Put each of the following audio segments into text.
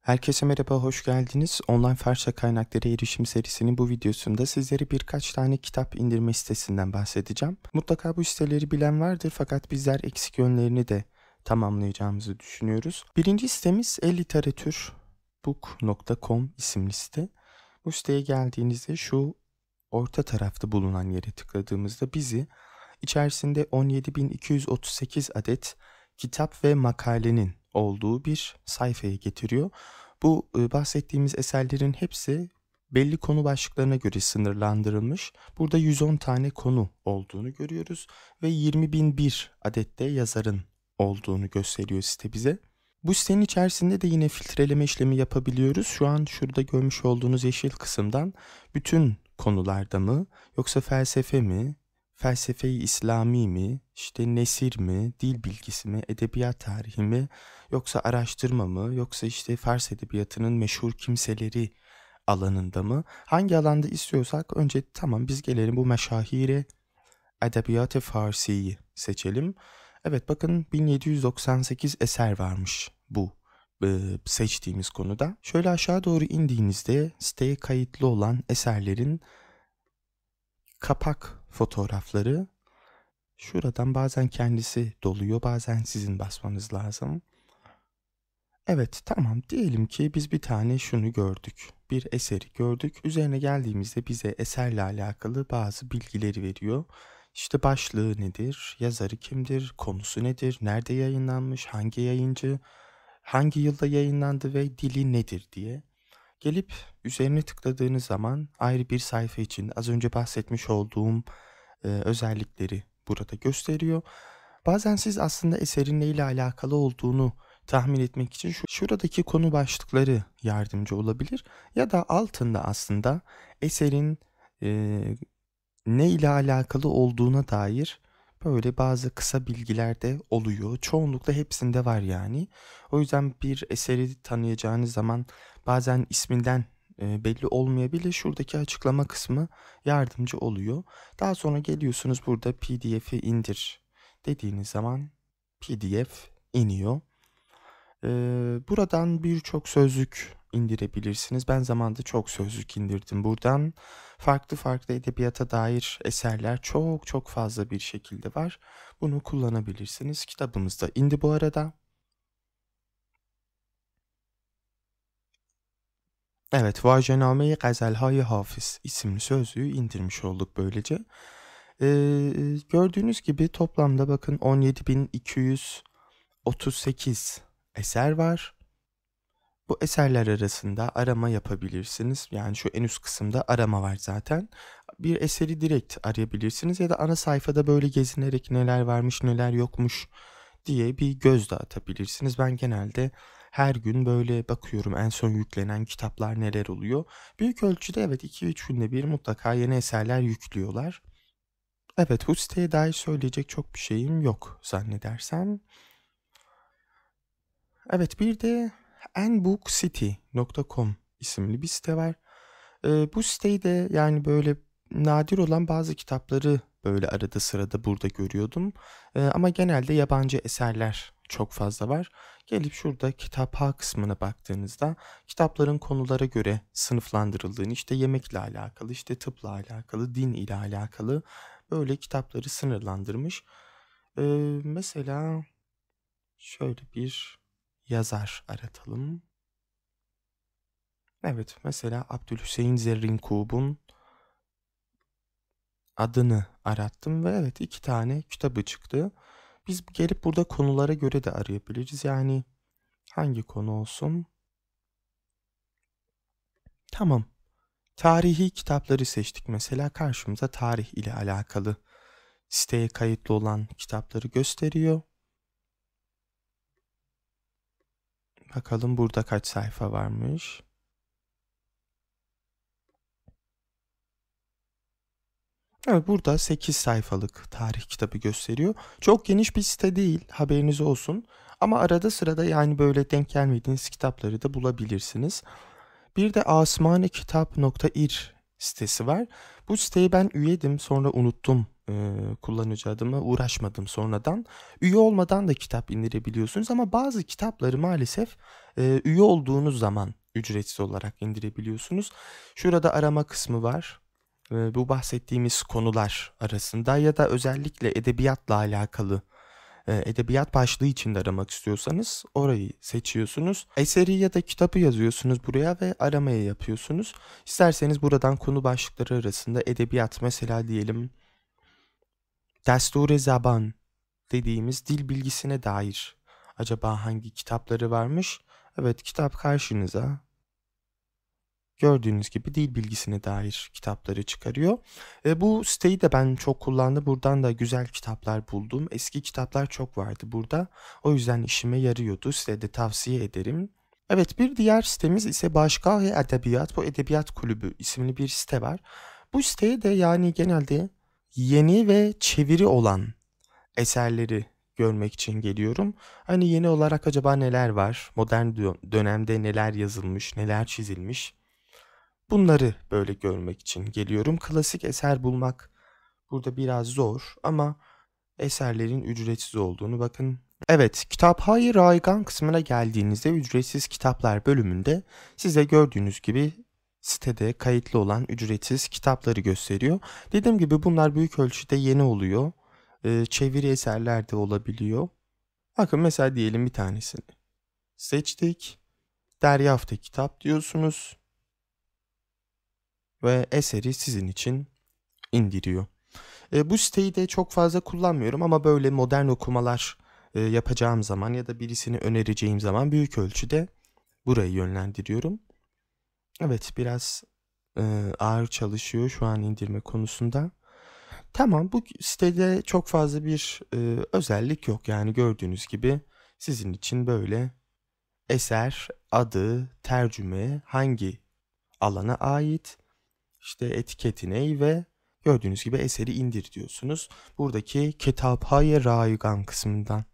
Herkese merhaba, hoş geldiniz. Online Farsça Kaynakları Erişim serisinin bu videosunda sizlere birkaç tane kitap indirme sitesinden bahsedeceğim. Mutlaka bu siteleri bilen vardır fakat bizler eksik yönlerini de tamamlayacağımızı düşünüyoruz. Birinci sitemiz eliteratürbook.com isimli site. Bu siteye geldiğinizde şu orta tarafta bulunan yere tıkladığımızda bizi içerisinde 17.238 adet kitap ve makalenin olduğu bir sayfaya getiriyor. Bu e, bahsettiğimiz eserlerin hepsi belli konu başlıklarına göre sınırlandırılmış. Burada 110 tane konu olduğunu görüyoruz ve 20.001 adette yazarın olduğunu gösteriyor site bize. Bu sitenin içerisinde de yine filtreleme işlemi yapabiliyoruz. Şu an şurada görmüş olduğunuz yeşil kısımdan bütün konularda mı yoksa felsefe mi, felsefeyi İslami mi, işte nesir mi, dil bilgisi mi, edebiyat tarihi mi, yoksa araştırma mı, yoksa işte Fars edebiyatının meşhur kimseleri alanında mı? Hangi alanda istiyorsak önce tamam biz gelelim bu meşahire edebiyat Farsi'yi seçelim. Evet bakın 1798 eser varmış bu e, seçtiğimiz konuda. Şöyle aşağı doğru indiğinizde siteye kayıtlı olan eserlerin kapak fotoğrafları şuradan bazen kendisi doluyor bazen sizin basmanız lazım. Evet tamam diyelim ki biz bir tane şunu gördük. Bir eseri gördük. Üzerine geldiğimizde bize eserle alakalı bazı bilgileri veriyor. İşte başlığı nedir, yazarı kimdir, konusu nedir, nerede yayınlanmış, hangi yayıncı, hangi yılda yayınlandı ve dili nedir diye. Gelip üzerine tıkladığınız zaman ayrı bir sayfa için az önce bahsetmiş olduğum e, özellikleri burada gösteriyor. Bazen siz aslında eserin neyle alakalı olduğunu tahmin etmek için şu, şuradaki konu başlıkları yardımcı olabilir ya da altında aslında eserin e, ne ile alakalı olduğuna dair Böyle bazı kısa bilgiler de oluyor. Çoğunlukla hepsinde var yani. O yüzden bir eseri tanıyacağınız zaman bazen isminden e, belli olmayabilir. Şuradaki açıklama kısmı yardımcı oluyor. Daha sonra geliyorsunuz burada PDF'i indir dediğiniz zaman PDF iniyor. E, buradan birçok sözlük indirebilirsiniz. Ben zamanda çok sözlük indirdim. Buradan farklı farklı edebiyata dair eserler çok çok fazla bir şekilde var. Bunu kullanabilirsiniz. Kitabımız da indi bu arada. Evet, Vajname-i Gazelhay-i isimli sözlüğü indirmiş olduk böylece. Ee, gördüğünüz gibi toplamda bakın 17.238 eser var. Bu eserler arasında arama yapabilirsiniz. Yani şu en üst kısımda arama var zaten. Bir eseri direkt arayabilirsiniz ya da ana sayfada böyle gezinerek neler varmış neler yokmuş diye bir göz de atabilirsiniz. Ben genelde her gün böyle bakıyorum en son yüklenen kitaplar neler oluyor. Büyük ölçüde evet 2-3 günde bir mutlaka yeni eserler yüklüyorlar. Evet bu siteye dair söyleyecek çok bir şeyim yok zannedersem. Evet bir de Nbookcity.com isimli bir site var. E, bu siteyi de yani böyle nadir olan bazı kitapları böyle arada sırada burada görüyordum. E, ama genelde yabancı eserler çok fazla var. Gelip şurada kitap ha kısmına baktığınızda kitapların konulara göre sınıflandırıldığını işte yemekle alakalı, işte tıpla alakalı, din ile alakalı böyle kitapları sınırlandırmış. Ee, mesela şöyle bir yazar aratalım. Evet mesela Abdülhüseyin Zerrin Kubun adını arattım ve evet iki tane kitabı çıktı. Biz gelip burada konulara göre de arayabiliriz. Yani hangi konu olsun? Tamam. Tarihi kitapları seçtik mesela karşımıza tarih ile alakalı siteye kayıtlı olan kitapları gösteriyor. Bakalım burada kaç sayfa varmış. Evet burada 8 sayfalık tarih kitabı gösteriyor. Çok geniş bir site değil haberiniz olsun. Ama arada sırada yani böyle denk gelmediğiniz kitapları da bulabilirsiniz. Bir de asmanikitap.ir sitesi var. Bu siteyi ben üyedim sonra unuttum e, kullanıcı adıma uğraşmadım sonradan. Üye olmadan da kitap indirebiliyorsunuz ama bazı kitapları maalesef e, üye olduğunuz zaman ücretsiz olarak indirebiliyorsunuz. Şurada arama kısmı var. E, bu bahsettiğimiz konular arasında ya da özellikle edebiyatla alakalı e, edebiyat başlığı içinde aramak istiyorsanız orayı seçiyorsunuz. Eseri ya da kitabı yazıyorsunuz buraya ve aramayı yapıyorsunuz. İsterseniz buradan konu başlıkları arasında edebiyat mesela diyelim Destur Zaban dediğimiz dil bilgisine dair acaba hangi kitapları varmış? Evet kitap karşınıza. Gördüğünüz gibi dil bilgisine dair kitapları çıkarıyor. E, bu siteyi de ben çok kullandım. Buradan da güzel kitaplar buldum. Eski kitaplar çok vardı burada. O yüzden işime yarıyordu. Size de tavsiye ederim. Evet bir diğer sitemiz ise Başka Edebiyat. Bu Edebiyat Kulübü isimli bir site var. Bu siteye de yani genelde yeni ve çeviri olan eserleri görmek için geliyorum. Hani yeni olarak acaba neler var? Modern dönemde neler yazılmış, neler çizilmiş? Bunları böyle görmek için geliyorum. Klasik eser bulmak burada biraz zor ama eserlerin ücretsiz olduğunu bakın. Evet, Kitap Hayır Raygan kısmına geldiğinizde ücretsiz kitaplar bölümünde size gördüğünüz gibi sitede kayıtlı olan ücretsiz kitapları gösteriyor. Dediğim gibi bunlar büyük ölçüde yeni oluyor. Ee, çeviri eserler de olabiliyor. Bakın mesela diyelim bir tanesini. Seçtik. Deryafta kitap diyorsunuz. Ve eseri sizin için indiriyor. E, bu siteyi de çok fazla kullanmıyorum ama böyle modern okumalar e, yapacağım zaman ya da birisini önereceğim zaman büyük ölçüde burayı yönlendiriyorum. Evet biraz e, ağır çalışıyor şu an indirme konusunda. Tamam bu sitede çok fazla bir e, özellik yok. Yani gördüğünüz gibi sizin için böyle eser, adı, tercüme, hangi alana ait, işte etiketi ney ve gördüğünüz gibi eseri indir diyorsunuz. Buradaki kitaphaye raigan kısmından.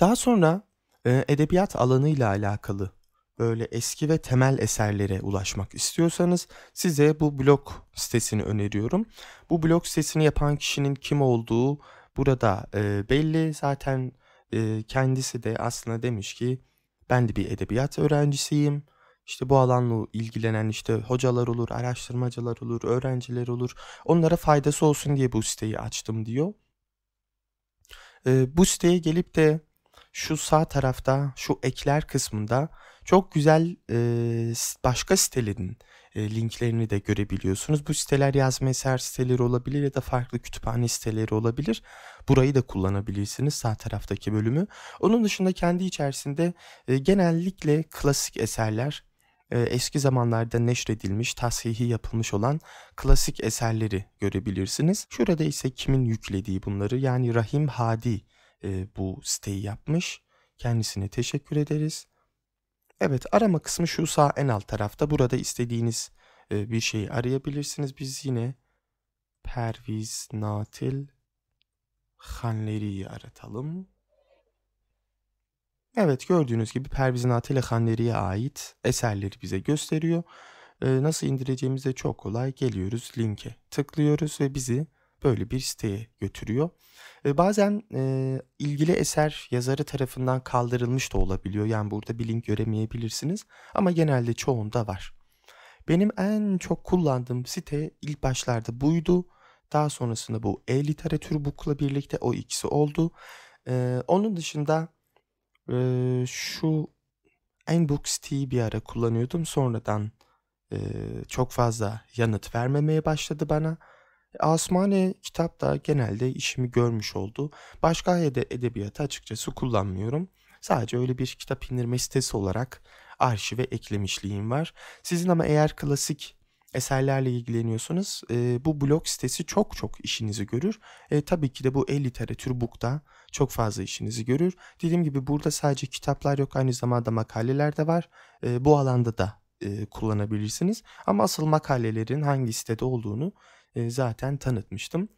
Daha sonra e, edebiyat alanıyla alakalı böyle eski ve temel eserlere ulaşmak istiyorsanız size bu blog sitesini öneriyorum. Bu blog sitesini yapan kişinin kim olduğu burada e, belli. Zaten e, kendisi de aslında demiş ki ben de bir edebiyat öğrencisiyim. İşte bu alanla ilgilenen işte hocalar olur, araştırmacılar olur, öğrenciler olur. Onlara faydası olsun diye bu siteyi açtım diyor. E, bu siteye gelip de şu sağ tarafta şu ekler kısmında çok güzel e, başka sitelerin e, linklerini de görebiliyorsunuz. Bu siteler yazma eser siteleri olabilir ya da farklı kütüphane siteleri olabilir. Burayı da kullanabilirsiniz sağ taraftaki bölümü. Onun dışında kendi içerisinde e, genellikle klasik eserler, eski zamanlarda neşredilmiş, tasihi yapılmış olan klasik eserleri görebilirsiniz. Şurada ise kimin yüklediği bunları yani Rahim Hadi bu siteyi yapmış. Kendisine teşekkür ederiz. Evet arama kısmı şu sağ en alt tarafta. Burada istediğiniz e, bir şeyi arayabilirsiniz. Biz yine Perviz Natil Hanleri'yi aratalım. Evet gördüğünüz gibi Perviz Natil Hanleri'ye ait eserleri bize gösteriyor. E, nasıl indireceğimiz de çok kolay. Geliyoruz linke tıklıyoruz ve bizi böyle bir siteye götürüyor. E, bazen e, ilgili eser yazarı tarafından kaldırılmış da olabiliyor. Yani burada bir link göremeyebilirsiniz ama genelde çoğunda var. Benim en çok kullandığım site ilk başlarda buydu. Daha sonrasında bu e-literatür book'la birlikte o ikisi oldu. E, onun dışında e, şu Enbook siteyi bir ara kullanıyordum. Sonradan e, çok fazla yanıt vermemeye başladı bana. Asmane kitap da genelde işimi görmüş oldu. Başka edebiyatı açıkçası kullanmıyorum. Sadece öyle bir kitap indirme sitesi olarak arşive eklemişliğim var. Sizin ama eğer klasik eserlerle ilgileniyorsanız e, bu blog sitesi çok çok işinizi görür. E, tabii ki de bu e-literatür book'ta çok fazla işinizi görür. Dediğim gibi burada sadece kitaplar yok aynı zamanda makaleler de var. E, bu alanda da e, kullanabilirsiniz. Ama asıl makalelerin hangi sitede olduğunu e, zaten tanıtmıştım.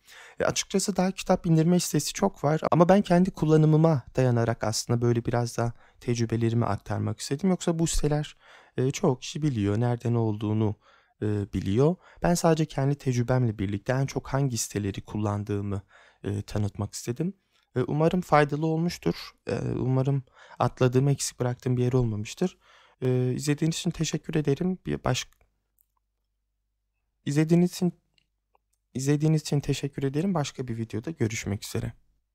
E, açıkçası daha kitap indirme listesi çok var ama ben kendi kullanımıma dayanarak aslında böyle biraz da tecrübelerimi aktarmak istedim. Yoksa bu siteler e, çoğu kişi biliyor nereden olduğunu e, biliyor. Ben sadece kendi tecrübemle birlikte en çok hangi siteleri kullandığımı e, tanıtmak istedim. umarım faydalı olmuştur. umarım atladığım eksik bıraktığım bir yer olmamıştır. E, izlediğiniz için teşekkür ederim. Bir başka İzlediğiniz için İzlediğiniz için teşekkür ederim. Başka bir videoda görüşmek üzere.